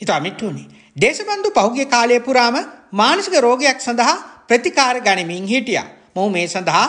හිතා මිට්ටුනි. දේශබන්දු පහුගේ කාලය පුරාම මානසික රෝගයක් සඳහා ප්‍රතිකාර ගනිමින් හිටියා. මොහු මේ සඳහා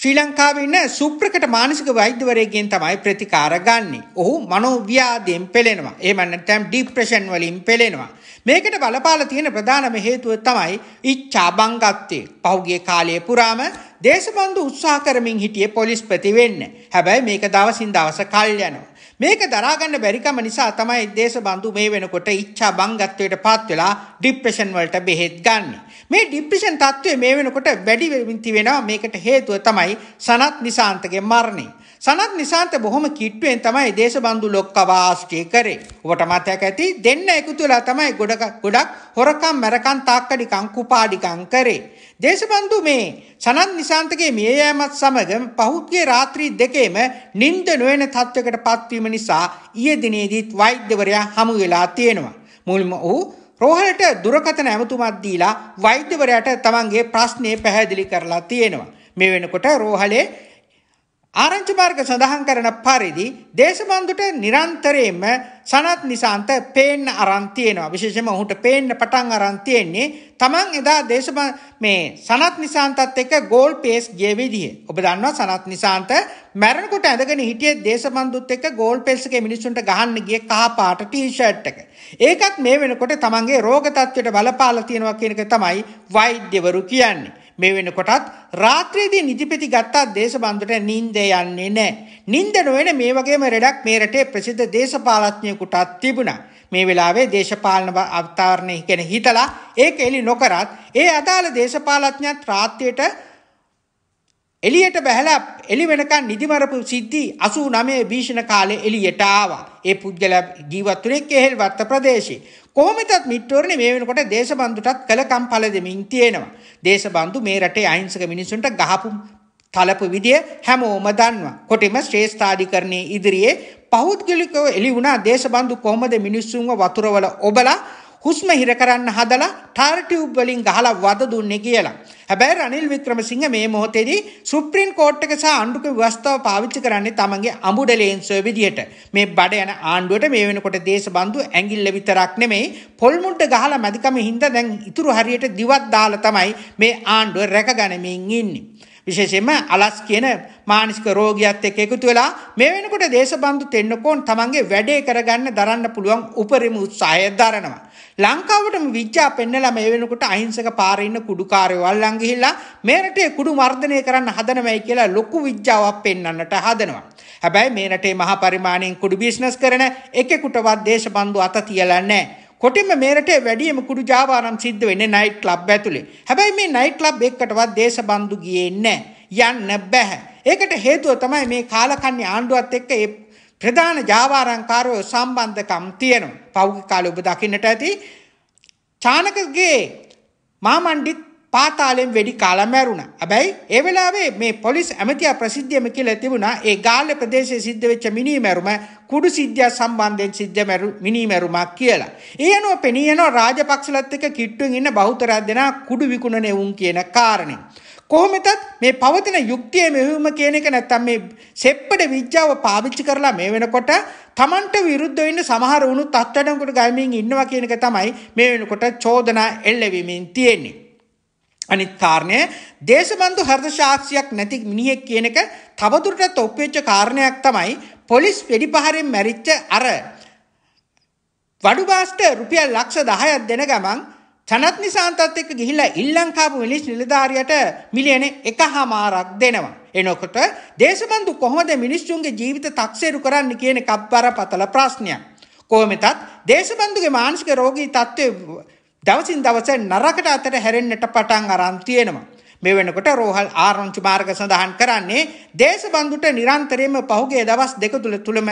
ශ්‍රී ලංකාවේ ඉන්න සුප්‍රකට මානසික වෛද්‍යවරයෙක්ගෙන් තමයි ප්‍රතිකාර ගන්නෙ. ඔහු මනෝව්‍යාධයෙන් පෙළෙනවා. එහෙම නැත්නම් ડિප්‍රෙෂන් වලින් පෙළෙනවා. මේකට බලපාලා තියෙන ප්‍රධානම හේතුව තමයි ඉච්ඡා බංගත්තේ. පහුගිය කාලයේ පුරාම දේශබන්දු උත්සාහ කරමින් හිටියේ පොලිස්පති වෙන්න. හැබැයි මේක දවසින් දවස කල් යනවා. මේක දරාගන්න බැරිකම නිසා තමයි දේශබන්දු මේ වෙනකොට ඉච්ඡා බංගත්වයට පත් වෙලා ડિප්‍රෙෂන් වලට බෙහෙත් ගන්න. මේ ડિප්‍රෙෂන් තත්ත්වය මේ වෙනකොට වැඩි වෙමින් තියෙනවා. මේකට හේතුව තමයි සනත් නිසාන්තගේ මරණය. සනත් නිසාන්ත බොහොම කිට්ටුවෙන් තමයි දේශබන්දු ලොක්කව ආශ්‍රය කරේ. ඔබට මතක ඇති දෙන්න එකතු වෙලා තමයි ගොඩක් ගොඩක් හොරකම් මරකම් තාක්කඩිකම් කුපාඩිකම් කරේ. දේශබන්දු මේ සනත් නිසාන්තගේ මිය යාමත් සමග පහුගිය රාත්‍රී දෙකේම නිින්ද නොයන තත්වයකට පත්වීම නිසා ඊයේ දිනේදීත් වෛද්‍යවරයා හමු වෙලා තියෙනවා. මුල්ම ඔහු රෝහලට දුරකථන ඇමතුමක් දීලා වෛද්‍යවරයාට තමන්ගේ ප්‍රශ්නේ පැහැදිලි කරලා තියෙනවා. මේ වෙනකොට රෝහලේ ආරංචි මාර්ග සඳහන් කරන පරිදි දේශබන්දුට නිරන්තරයෙන්ම සනත් නිසාන්ත පේන්න අරන් තියෙනවා. විශේෂයෙන්ම ඔහුට පේන්න පටන් අරන් තියෙන්නේ තමන් එදා දේශබන් මේ සනත් නිසාන්තත් එක්ක ගෝල් පේස් ගිය විදිය. ඔබ දන්නවා සනත් නිසාන්ත මැරෙනකොට ඇඳගෙන හිටියේ දේශබන්දුත් එක්ක ගෝල් පේස් එකේ මිනිස්සුන්ට ගහන්න ගිය කහ පාට ටී-ෂර්ට් එක. ඒකත් මේ වෙනකොට තමන්ගේ රෝග තත්ත්වයට බලපාලා තියෙනවා කියන එක තමයි වෛද්‍යවරු කියන්නේ. මේ වෙනකොටත් රාත්‍රියේදී නිදිපෙති ගත්තත් දේශබන්දුට නිින්ද යන්නේ නැහැ. නිින්ද නොවන මේ වගේම රෙඩක් මේ රටේ ප්‍රසිද්ධ දේශපාලඥයෙකුටත් තිබුණා. මේ වෙලාවේ දේශපාලන අවතාරණය ගැන හිතලා ඒක එලි නොකරත් ඒ අදාළ දේශපාලඥයත් රාත්‍රියට එලියට බැහැලා එලි වෙනකන් නිදිමරපු සිද්ධි 89 භීෂණ කාලේ එලියට ආවා. ඒ පුද්ගලයා ජීවත් වුණේ කෙහෙල් වත්ත ප්‍රදේශේ. කොහොමදත් මිත්‍රෝරණේ මේ වෙනකොට දේශබන්දුටත් කලකම් පළ දෙමින් තියෙනවා. දේශබන්දු මේ රටේ අහිංසක මිනිසුන්ට ගහපු තලපු විදිය හැමෝම දන්නවා. කොටිම ශ්‍රේෂ්ඨාධිකරණයේ ඉදිරියේ පෞද්ගලිකව එළි වුණා දේශබන්දු කොහොමද මිනිස්සුන්ව වතුරවල ඔබලා හුස්ම හිර කරන්න හදලා ටාර් ටියුබ් වලින් ගහලා වද දුන්නේ කියලා. හැබැයි රනිල් වික්‍රමසිංහ මේ මොහොතේදී සුප්‍රීම් කෝට් එක සහ අණ්ඩුක ව්‍යවස්ථාව පාවිච්චි කරන්නේ තමන්ගේ අමුඩ ලේන්සර් විදියට. මේ බඩ යන ආණ්ඩුවට මේ වෙනකොට දේශබන්දු ඇඟිල්ල විතරක් නෙමෙයි පොල් මුට්ට ගහලා මැදිකම හින්දා දැන් ඉතුරු හරියට දිවක් දාලා තමයි මේ ආණ්ඩුව රැකගැනීමෙන් ඉන්නේ. විශේෂයෙන්ම අලස් කියන මානසික රෝගියත් එක්ක එකතු වෙලා මේ වෙනකොට දේශබන්දු තෙන්නකෝන් තමන්ගේ වැඩේ කරගන්න දරන්න පුළුවන් උපරිම උත්සාහය දරනවා. ලංකාවටම විද්‍යා පෙන්නලා මේ වෙනකොට අහිංසක පාරේ ඉන්න කුඩුකාරයෝ අල්ලන් ගිහිල්ලා මේ රටේ කුඩු මර්ධනය කරන්න හදනවයි කියලා ලොකු විද්‍යාවක් පෙන්වන්නට හදනවා. හැබැයි මේ රටේ මහා පරිමාණයෙන් කුඩු බිස්නස් කරන එකෙකුටවත් දේශබන්දු අත තියලා නැහැ. කොටින්ම මේරට වැඩියම කුඩු ජාවා නම් සිද්ධ වෙන්නේ නයිට් ක්ලබ් ඇතුලේ. හැබැයි මේ නයිට් ක්ලබ් එකකටවත් දේශබන්දු ගියේ නැහැ. යන්න බෑ. ඒකට හේතුව තමයි මේ කාලකන්ණි ආණ්ඩුවත් එක්ක ඒ ප්‍රධාන ජාවාරංකාරයෝ සම්බන්ධකම් තියෙනවා. පෞගි කාලේ ඔබ දකින්නට ඇති චානකගේ මාමණ්ඩිත් පාතාලෙන් වෙඩි කාලා මැරුණා. හැබැයි ඒ වෙලාවේ මේ පොලිස් ඇමතියා ප්‍රසිද්ධියම කියලා තිබුණා ඒ ගාල්ල ප්‍රදේශයේ සිද්ධ වෙච්ච මිනී මැරුම කුඩු සිද්ධිය සම්බන්ධයෙන් සිද්ධ මැරු මිනී මැරුමක් කියලා. ඒ අනුව පෙනී යනවා රාජපක්ෂලත් එක්ක කිට්ටුවෙන් ඉන්න බහුතරයක් දෙනා කුඩු විකුණනේ වුන් කියන කාරණේ. කොහොමතත් මේ පවතින යුක්තිය මෙහෙම කියන එක නැත්තම් මේ සෙප්පඩ විද්‍යාව පාවිච්චි කරලා මේ වෙනකොට Tamanට විරුද්ධව ඉන්න සමහර උණු තත්ත්වයන්කට ගමින් ඉන්නවා කියන එක තමයි මේ වෙනකොට චෝදනා එල්ලෙවිමින් තියෙන්නේ. අනිත් කාරණය දේශබන්දු හර්ද ශාක්ෂියක් නැති මිනිහෙක් කියන එක තවදුරටත් ඔප්පෙච්ච කාරණයක් තමයි පොලිස් වෙඩිපහරින් මැරිච්ච අර වඩුබාස්ට රුපියල් ලක්ෂ 10ක් දෙන ගමන් සනත් නිසාන්තත් එක්ක ගිහිල්ලා ඉල්ලංකාපු මිනිස් නිලධාරියට මිලියන 1හමාරක් දෙනවා. එනකොට දේශබන්දු කොහොමද මිනිස්සුන්ගේ ජීවිත තක්සේරු කරන්න කියන කබ්බර පතල ප්‍රශ්නයක්. කොහොමෙතත් දේශබන්දුගේ මානසික රෝගී තත්ත්වය දවසින් දවස නරකට අතට හැරෙන්නට පටන් අරන් තියෙනවා. මේ වෙනකොට රෝහල් ආරංචි මාර්ග සඳහන් කරන්නේ දේශබන්දුට නිරන්තරයෙන්ම පහුගිය දවස් දෙක තුල තුලම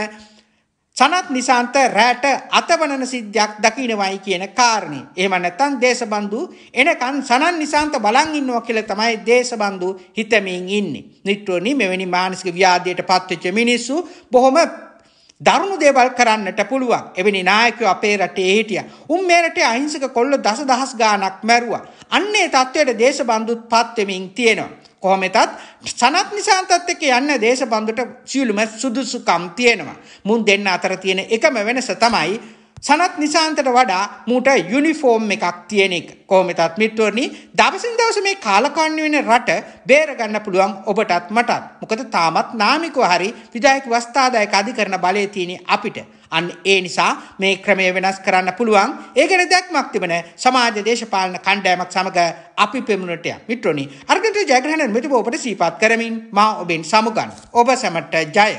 සනත් නිසාන්ත රැට අතවනන සිද්ධියක් දකින්නවයි කියන කාරණේ. එහෙම නැත්නම් දේශබන්දු එනකන් සනන් නිසාන්ත බලන් ඉන්නවා කියලා තමයි දේශබන්දු හිතමින් ඉන්නේ. නිට්ටෝනි මෙවැනි මානසික ව්‍යාධියට පත්වෙච්ච මිනිස්සු බොහොම දරුණු දේවල් කරන්නට පුළුවන්. එවැනි නායකයෝ අපේ රටේ හිටියා. උන් මේ රටේ අහිංසක කොල්ල දසදහස් ගාණක් මැරුවා. අන්නේ තත්වයට දේශබන්දුත් පත් වෙමින් තියෙනවා. කොහොමෙතත් සනත් නිසාන්තත් එක්ක යන්න දේශබන්දුට සියලුම සුදුසුකම් තියෙනවා. මුන් දෙන්න අතර තියෙන එකම වෙනස තමයි සනත් නිසාන්තට වඩා මූට යුනිෆෝර්ම් එකක් තියෙන එක. කොහොමදත් මිත්‍රවරනි දවසින් දවස මේ කාලකන්ණි වෙන රට බේරගන්න පුළුවන් ඔබටත් මටත්. මොකද තාමත් නාමිකව හරි විධායක වස්තාදායක අධිකරණ බලය තියෙන අපිට. අන්න ඒ නිසා මේ ක්‍රමය වෙනස් කරන්න පුළුවන්. ඒ ගැන දැක්මක් තිබෙන සමාජ දේශපාලන කණ්ඩායමක් සමග අපි පෙමුණට යමු. මිත්‍රෝනි අර්ගන්ට ජයග්‍රහණ මෙතුබ ඔබට සීපත් කරමින් මා ඔබෙන් සමුගන්. ඔබ සැමට ජය.